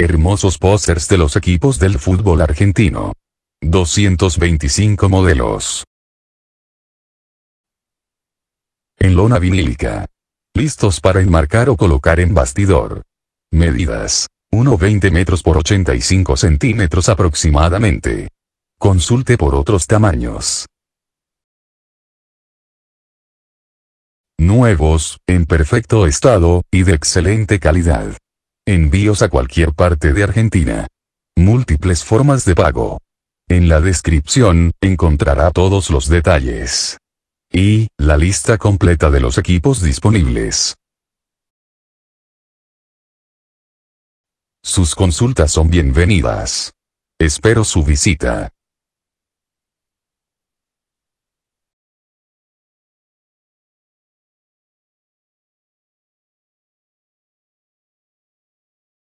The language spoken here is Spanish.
Hermosos pósters de los equipos del fútbol argentino. 225 modelos. En lona vinílica. Listos para enmarcar o colocar en bastidor. Medidas. 1,20 metros por 85 centímetros aproximadamente. Consulte por otros tamaños. Nuevos, en perfecto estado, y de excelente calidad. Envíos a cualquier parte de Argentina. Múltiples formas de pago. En la descripción, encontrará todos los detalles. Y, la lista completa de los equipos disponibles. Sus consultas son bienvenidas. Espero su visita.